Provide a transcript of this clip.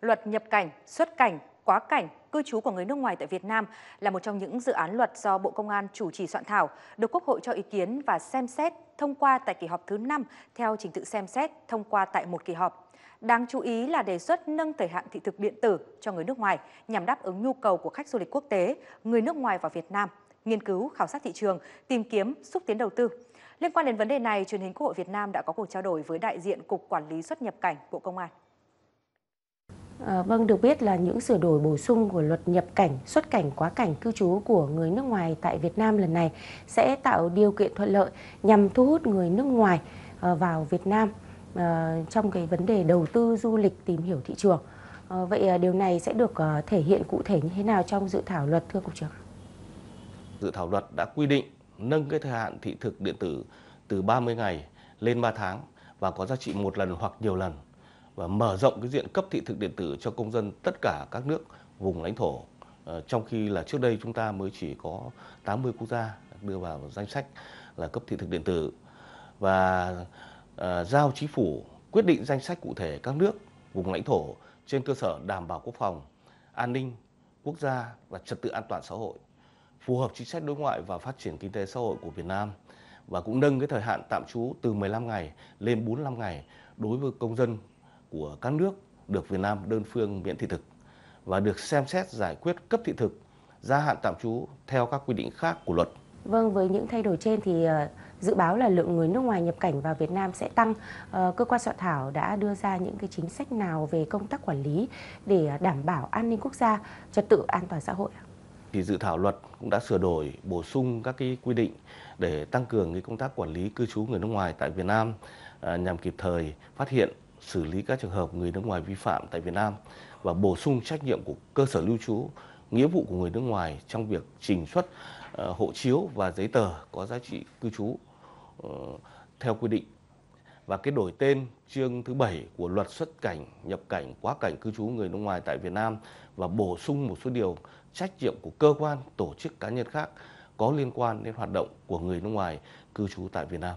Luật nhập cảnh, xuất cảnh, quá cảnh, cư trú của người nước ngoài tại Việt Nam là một trong những dự án luật do Bộ Công an chủ trì soạn thảo, được Quốc hội cho ý kiến và xem xét thông qua tại kỳ họp thứ 5 theo trình tự xem xét thông qua tại một kỳ họp. Đáng chú ý là đề xuất nâng thời hạn thị thực điện tử cho người nước ngoài nhằm đáp ứng nhu cầu của khách du lịch quốc tế, người nước ngoài vào Việt Nam, nghiên cứu, khảo sát thị trường, tìm kiếm, xúc tiến đầu tư. Liên quan đến vấn đề này, truyền hình Quốc hội Việt Nam đã có cuộc trao đổi với đại diện Cục Quản lý xuất nhập cảnh Bộ Công an. À, vâng, được biết là những sửa đổi bổ sung của luật nhập cảnh, xuất cảnh, quá cảnh, cư trú của người nước ngoài tại Việt Nam lần này sẽ tạo điều kiện thuận lợi nhằm thu hút người nước ngoài à, vào Việt Nam à, trong cái vấn đề đầu tư du lịch tìm hiểu thị trường. À, vậy à, điều này sẽ được à, thể hiện cụ thể như thế nào trong dự thảo luật thưa Cục trưởng? Dự thảo luật đã quy định nâng cái thời hạn thị thực điện tử từ 30 ngày lên 3 tháng và có giá trị một lần hoặc nhiều lần và mở rộng cái diện cấp thị thực điện tử cho công dân tất cả các nước vùng lãnh thổ ờ, trong khi là trước đây chúng ta mới chỉ có 80 quốc gia đưa vào danh sách là cấp thị thực điện tử và ờ, giao chính phủ quyết định danh sách cụ thể các nước vùng lãnh thổ trên cơ sở đảm bảo quốc phòng, an ninh quốc gia và trật tự an toàn xã hội phù hợp chính sách đối ngoại và phát triển kinh tế xã hội của Việt Nam và cũng nâng cái thời hạn tạm trú từ 15 ngày lên 45 ngày đối với công dân của các nước được Việt Nam đơn phương miễn thị thực và được xem xét giải quyết cấp thị thực gia hạn tạm trú theo các quy định khác của luật. Vâng, với những thay đổi trên thì ờ, dự báo là lượng người nước ngoài nhập cảnh vào Việt Nam sẽ tăng. Ờ, cơ quan soạn thảo đã đưa ra những cái chính sách nào về công tác quản lý để ờ, đảm bảo an ninh quốc gia, trật tự an toàn xã hội ạ? thì dự thảo luật cũng đã sửa đổi, bổ sung các cái quy định để tăng cường cái công tác quản lý cư trú người nước ngoài tại Việt Nam à, nhằm kịp thời phát hiện, xử lý các trường hợp người nước ngoài vi phạm tại Việt Nam và bổ sung trách nhiệm của cơ sở lưu trú, nghĩa vụ của người nước ngoài trong việc trình xuất ờ, hộ chiếu và giấy tờ có giá trị cư trú ờ, theo quy định và cái đổi tên chương thứ 7 của luật xuất cảnh, nhập cảnh, quá cảnh cư trú người nước ngoài tại Việt Nam và bổ sung một số điều trách nhiệm của cơ quan, tổ chức cá nhân khác có liên quan đến hoạt động của người nước ngoài cư trú tại Việt Nam.